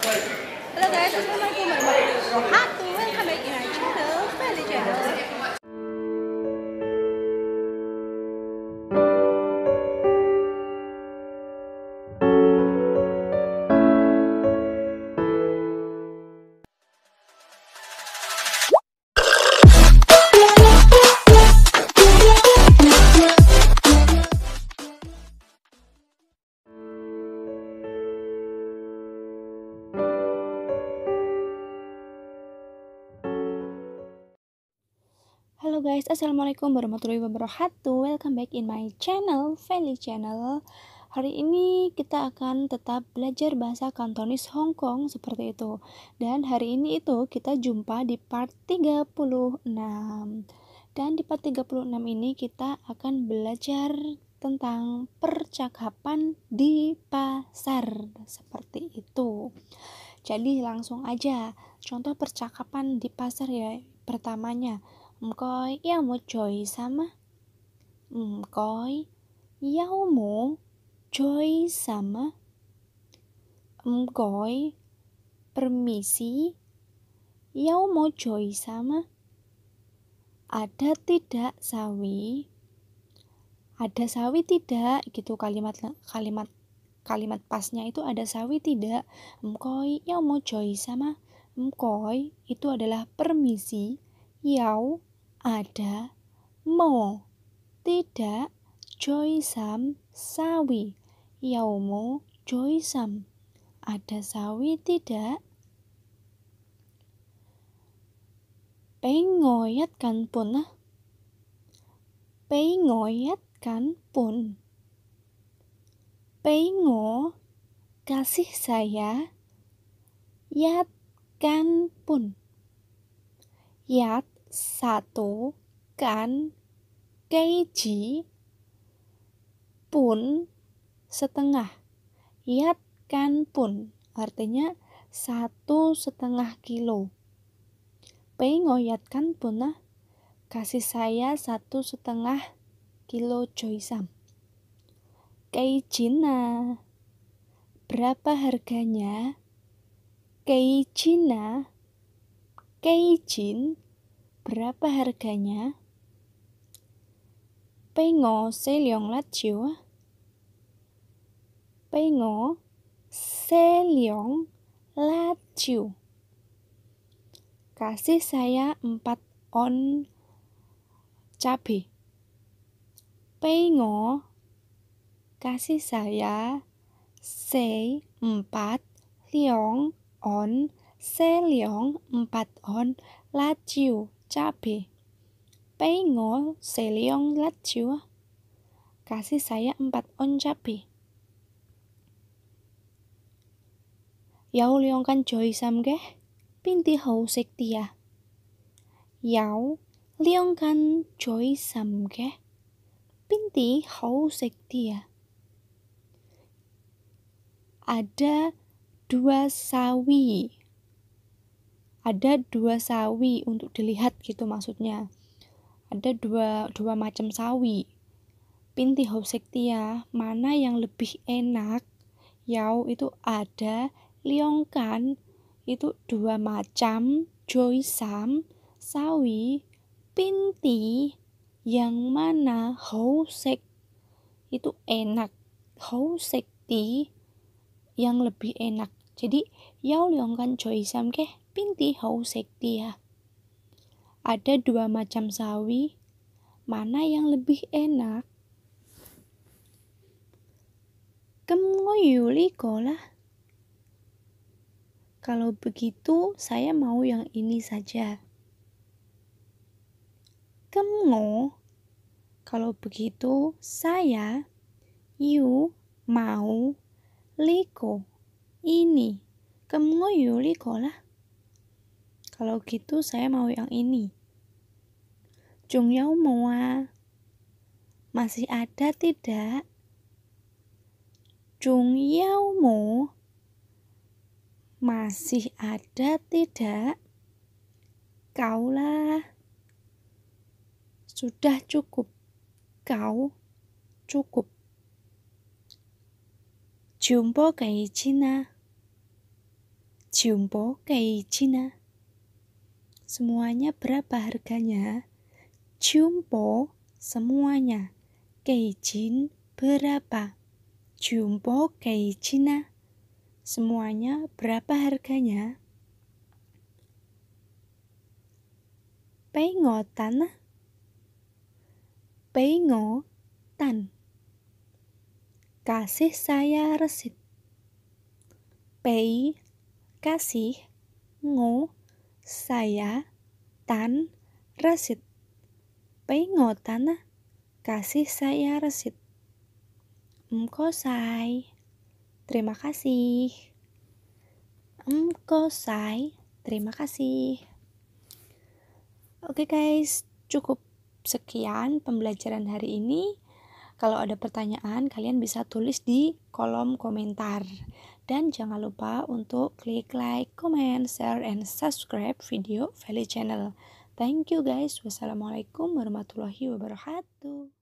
Hello guys, it's my Boomer. How to welcome my channel, Family Channel. guys, Assalamualaikum warahmatullahi wabarakatuh Welcome back in my channel, Feli Channel Hari ini kita akan tetap belajar bahasa Kantonis Hong Kong seperti itu Dan hari ini itu kita jumpa di part 36 Dan di part 36 ini kita akan belajar tentang percakapan di pasar Seperti itu Jadi langsung aja contoh percakapan di pasar ya pertamanya sama? sama? sama? permisi, ada tidak sawi? Ada sawi tidak? Gitu kalimat kalimat kalimat pasnya itu ada sawi tidak? Mkoi yau mau joy sama mkoi itu adalah permisi yau ada mo tidak joisam sawi yaumo joisam ada sawi tidak pengoyat kan pun ah. pengoyat kan pun pengo kasih saya yat kan pun yat satu kan keiji pun setengah yat kan pun artinya satu setengah kilo pengoyat kan punah kasih saya satu setengah kilo joisam keijina berapa harganya keijina keijin berapa harganya? Pengo se liong lat jiwa. Pengo se liong lat Kasih saya empat on cabai. Pengo kasih saya se empat liong on se liong 4 on lat chiu cabai, Peingol seliong laju. Kasih saya empat on cabai. Yau kan joy samge, pinti hau sik tia. Yau kan joy samge, pinti hau sik tia. Ada dua sawi ada dua sawi untuk dilihat gitu maksudnya ada dua dua macam sawi pinti hosektia mana yang lebih enak yau itu ada liongkan itu dua macam joisam sawi pinti yang mana hosek itu enak hosekti yang lebih enak jadi yau liongkan joisam keh binti Housectia. Ya. Ada dua macam sawi, mana yang lebih enak? Kemoyuli kola. Kalau begitu, saya mau yang ini saja. Kemo. Kalau begitu, saya you mau liko ini Kemoyuli kola. lah kalau gitu saya mau yang ini. Jung Yao Moa. Masih ada tidak? Jung Yao Mo. Masih ada tidak? Kaulah. Sudah cukup. Kau cukup. Jumbo kei Cina. Jumbo kei Cina. Semuanya berapa harganya? Jumpo semuanya. Keijin berapa? Jumpo keijina. Semuanya berapa harganya? Pengo tan. Pengo tan. Kasih saya resip. Pei kasih ngo saya Tan Resit. Pengotana ah, kasih saya resit. sai Terima kasih. Mko sai Terima kasih. Oke guys, cukup sekian pembelajaran hari ini. Kalau ada pertanyaan, kalian bisa tulis di kolom komentar. Dan jangan lupa untuk klik like, comment, share, and subscribe video Valley Channel. Thank you guys. Wassalamualaikum warahmatullahi wabarakatuh.